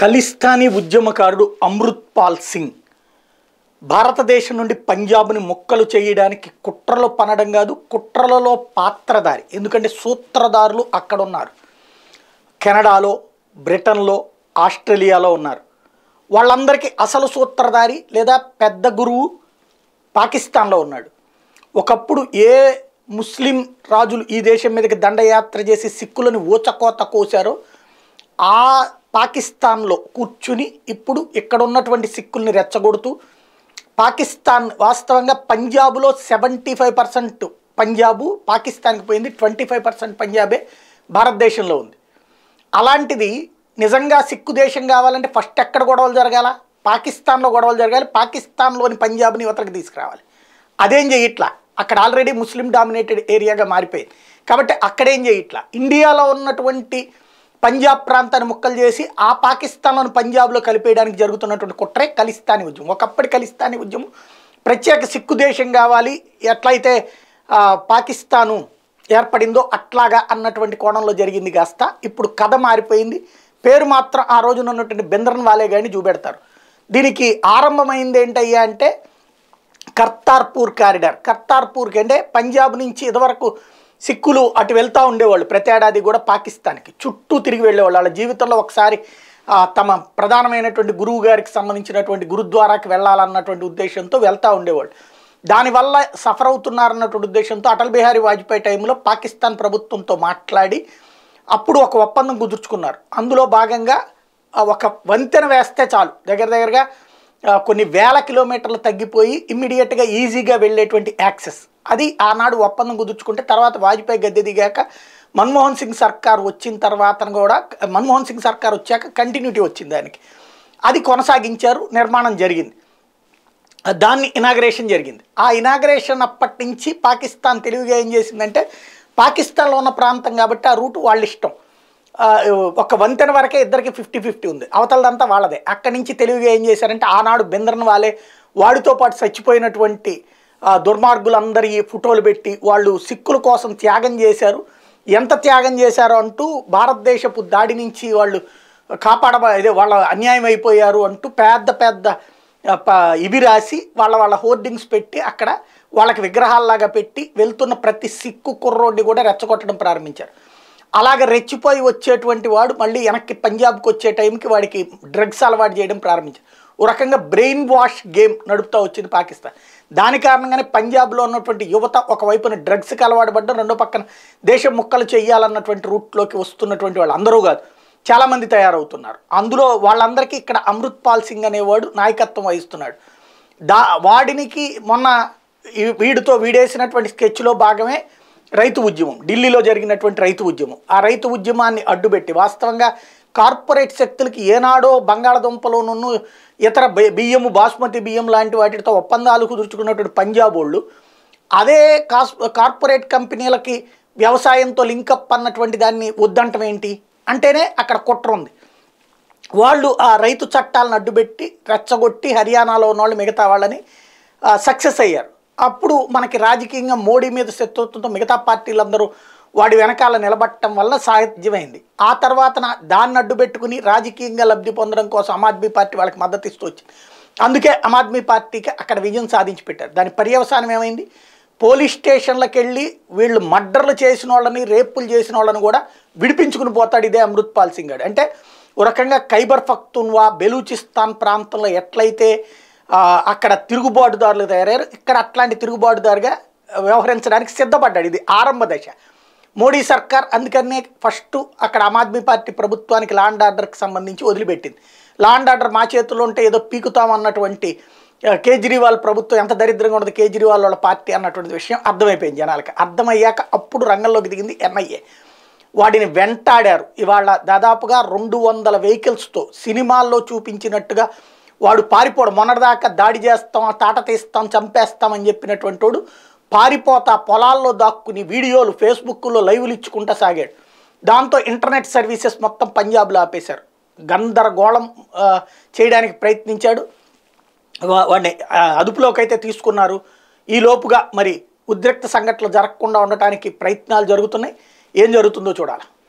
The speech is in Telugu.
ఖలిస్తానీ ఉద్యమకారుడు అమృత్ పాల్ సింగ్ భారతదేశం నుండి పంజాబ్ని మొక్కలు చేయడానికి కుట్రలో పనడం కాదు కుట్రలలో పాత్రధారి ఎందుకంటే సూత్రధారులు అక్కడ ఉన్నారు కెనడాలో బ్రిటన్లో ఆస్ట్రేలియాలో ఉన్నారు వాళ్ళందరికీ అసలు సూత్రధారి లేదా పెద్ద గురువు పాకిస్తాన్లో ఉన్నాడు ఒకప్పుడు ఏ ముస్లిం రాజులు ఈ దేశం మీదకి దండయాత్ర చేసి సిక్కులను ఊచకోత కోశారో ఆ పాకిస్తాన్లో కూర్చుని ఇప్పుడు ఇక్కడ ఉన్నటువంటి సిక్కుల్ని రెచ్చగొడుతూ పాకిస్తాన్ వాస్తవంగా పంజాబ్లో సెవెంటీ ఫైవ్ పర్సెంట్ పంజాబు పాకిస్తాన్కి పోయింది ట్వంటీ ఫైవ్ పర్సెంట్ పంజాబే భారతదేశంలో ఉంది అలాంటిది నిజంగా సిక్కు దేశం కావాలంటే ఫస్ట్ ఎక్కడ గొడవలు జరగాల పాకిస్తాన్లో గొడవలు జరగాలి పాకిస్తాన్లోని పంజాబ్ని ఇవతలకు తీసుకురావాలి అదేం చేయట్లా అక్కడ ఆల్రెడీ ముస్లిం డామినేటెడ్ ఏరియాగా మారిపోయింది కాబట్టి అక్కడేం చేయట్లా ఇండియాలో ఉన్నటువంటి పంజాబ్ ప్రాంతాన్ని ముక్కలు చేసి ఆ పాకిస్తాన్లను పంజాబ్లో కలిపేయడానికి జరుగుతున్నటువంటి కుట్రే ఖలిస్తానీ ఉద్యమం ఒకప్పటి ఖలిస్తానీ ఉద్యమం ప్రత్యేక సిక్కు దేశం కావాలి ఎట్లయితే పాకిస్తాను ఏర్పడిందో అట్లాగా అన్నటువంటి కోణంలో జరిగింది కాస్త ఇప్పుడు కథ మారిపోయింది పేరు మాత్రం ఆ రోజున ఉన్నటువంటి బెంద్రన్ వాలే గారిని చూపెడతారు దీనికి ఆరంభమైంది ఏంటయ్యా అంటే కర్తార్పూర్ కారిడార్ కర్తార్పూర్కి అంటే పంజాబ్ నుంచి ఇదివరకు సిక్కులు అటు వెళ్తూ ఉండేవాళ్ళు ప్రతి ఏడాది కూడా పాకిస్తాన్కి చుట్టూ తిరిగి వెళ్ళేవాళ్ళు వాళ్ళ జీవితంలో ఒకసారి తమ ప్రధానమైనటువంటి గురువు గారికి సంబంధించినటువంటి గురుద్వారాకి వెళ్ళాలన్నటువంటి ఉద్దేశంతో వెళ్తూ ఉండేవాళ్ళు దానివల్ల సఫర్ అవుతున్నారన్నటువంటి ఉద్దేశంతో అటల్ బిహారీ వాజ్పేయి టైంలో పాకిస్తాన్ ప్రభుత్వంతో మాట్లాడి అప్పుడు ఒక ఒప్పందం కుదుర్చుకున్నారు అందులో భాగంగా ఒక వంతెన వేస్తే చాలు దగ్గర దగ్గరగా కొన్ని వేల కిలోమీటర్లు తగ్గిపోయి ఇమ్మీడియట్గా ఈజీగా వెళ్ళేటువంటి యాక్సెస్ అది ఆనాడు ఒప్పందం కుదుర్చుకుంటే తర్వాత వాజ్పేయి గద్దె దిగాక మన్మోహన్ సింగ్ సర్కార్ వచ్చిన తర్వాత కూడా మన్మోహన్ సింగ్ సర్కార్ వచ్చాక కంటిన్యూటీ వచ్చింది దానికి అది కొనసాగించారు నిర్మాణం జరిగింది దాన్ని ఇనాగ్రేషన్ జరిగింది ఆ ఇనాగ్రేషన్ అప్పటి నుంచి పాకిస్తాన్ తెలివిగా ఏం చేసిందంటే పాకిస్తాన్లో ఉన్న ప్రాంతం కాబట్టి ఆ రూటు వాళ్ళ ఇష్టం ఒక వంతెన వరకే ఇద్దరికి ఫిఫ్టీ ఫిఫ్టీ ఉంది అవతలదంతా వాళ్ళదే అక్కడి నుంచి తెలివిగా ఏం చేశారంటే ఆనాడు బెందరన్ వాళ్ళే వాడితో పాటు చచ్చిపోయినటువంటి దుర్మార్గులందరి ఫోటోలు పెట్టి వాళ్ళు సిక్కుల కోసం త్యాగం చేశారు ఎంత త్యాగం చేశారు అంటూ భారతదేశపు దాడి నుంచి వాళ్ళు కాపాడ ఇదే వాళ్ళ అన్యాయం అయిపోయారు అంటూ పెద్ద పెద్ద ఇవి రాసి వాళ్ళ వాళ్ళ హోర్డింగ్స్ పెట్టి అక్కడ వాళ్ళకి విగ్రహాల్లాగా పెట్టి వెళ్తున్న ప్రతి సిక్కు కుర్రోడ్ని కూడా రెచ్చగొట్టడం ప్రారంభించారు అలాగ రెచ్చిపోయి వచ్చేటువంటి వాడు మళ్ళీ వెనక్కి పంజాబ్కి వచ్చే టైంకి వాడికి డ్రగ్స్ అలవాటు చేయడం ప్రారంభించారు ఓ రకంగా బ్రెయిన్ వాష్ గేమ్ నడుపుతూ వచ్చింది పాకిస్తాన్ దాని కారణంగానే పంజాబ్లో ఉన్నటువంటి యువత ఒకవైపున డ్రగ్స్కి అలవాటు పడ్డం రెండో పక్కన దేశం ముక్కలు చేయాలన్నటువంటి రూట్లోకి వస్తున్నటువంటి వాళ్ళు అందరూ కాదు చాలామంది తయారవుతున్నారు అందులో వాళ్ళందరికీ ఇక్కడ అమృత్ పాల్ సింగ్ అనేవాడు నాయకత్వం వహిస్తున్నాడు దా వాడినికి మొన్న వీడితో వీడేసినటువంటి స్కెచ్లో భాగమే రైతు ఉద్యమం ఢిల్లీలో జరిగినటువంటి రైతు ఉద్యమం ఆ రైతు ఉద్యమాన్ని అడ్డుపెట్టి వాస్తవంగా కార్పొరేట్ శక్తులకి ఏనాడో బంగాళదుంపలోనూ ఇతర బియ్యము బాస్మతి బియ్యం లాంటి వాటితో ఒప్పందాలు కుదుర్చుకున్నటువంటి పంజాబ్ వాళ్ళు అదే కాస్ కార్పొరేట్ కంపెనీలకి వ్యవసాయంతో లింకప్ అన్నటువంటి దాన్ని వద్దంటం ఏంటి అంటేనే అక్కడ కుట్ర ఉంది వాళ్ళు ఆ రైతు చట్టాలను అడ్డుపెట్టి రెచ్చగొట్టి హర్యానాలో ఉన్న వాళ్ళు మిగతా వాళ్ళని సక్సెస్ అయ్యారు అప్పుడు మనకి రాజకీయంగా మోడీ మీద శత్రుత్వంతో మిగతా పార్టీలందరూ వాడి వెనకాల నిలబట్టడం వల్ల సాధ్యమైంది ఆ తర్వాత దాన్ని అడ్డు పెట్టుకుని రాజకీయంగా లబ్ధి పొందడం కోసం ఆమ్ ఆద్మీ పార్టీ వాళ్ళకి మద్దతు ఇస్తూ వచ్చింది అందుకే ఆమ్ ఆద్మీ పార్టీకి అక్కడ విజయం సాధించి పెట్టారు దాని పర్యవసానం ఏమైంది పోలీస్ స్టేషన్లకు వెళ్ళి వీళ్ళు మర్డర్లు చేసిన వాళ్ళని రేపులు చేసిన వాళ్ళని కూడా విడిపించుకుని పోతాడు ఇదే అమృత్పాల్ సింగ్ గారు అంటే ఒక రకంగా ఖైబర్ ఫక్తున్వా బెలూచిస్తాన్ ప్రాంతంలో ఎట్లయితే అక్కడ తిరుగుబాటుదారులు తయారయ్యారు ఇక్కడ అట్లాంటి తిరుగుబాటుదారుగా వ్యవహరించడానికి సిద్ధపడ్డాడు ఇది ఆరంభ దశ మోడీ సర్కార్ అందుకనే ఫస్ట్ అక్కడ ఆమ్ ఆద్మీ పార్టీ ప్రభుత్వానికి ల్యాండ్ ఆర్డర్కి సంబంధించి వదిలిపెట్టింది లాండ్ ఆర్డర్ మా చేతిలో ఉంటే ఏదో పీకుతామన్నటువంటి కేజ్రీవాల్ ప్రభుత్వం ఎంత దరిద్రంగా ఉండదు కేజ్రీవాల్ వాళ్ళ పార్టీ అన్నటువంటి విషయం అర్థమైపోయింది జనాలకి అర్థమయ్యాక అప్పుడు రంగంలోకి దిగింది ఎన్ఐఏ వాడిని వెంటాడారు ఇవాళ దాదాపుగా రెండు వందల వెహికల్స్తో సినిమాల్లో చూపించినట్టుగా వాడు పారిపోడు మొన్నటిదాకా దాడి చేస్తాం తాట తీస్తాం చంపేస్తాం అని చెప్పినటువంటి వాడు పారిపోతా పొలాల్లో దాక్కుని వీడియోలు ఫేస్బుక్లో లైవ్లు ఇచ్చుకుంటా సాగాడు దాంతో ఇంటర్నెట్ సర్వీసెస్ మొత్తం పంజాబ్లో ఆపేశారు గందరగోళం చేయడానికి ప్రయత్నించాడు వాడిని అదుపులోకి అయితే తీసుకున్నారు ఈ లోపుగా మరి ఉద్రిక్త సంఘటనలు జరగకుండా ఉండటానికి ప్రయత్నాలు జరుగుతున్నాయి ఏం జరుగుతుందో చూడాలి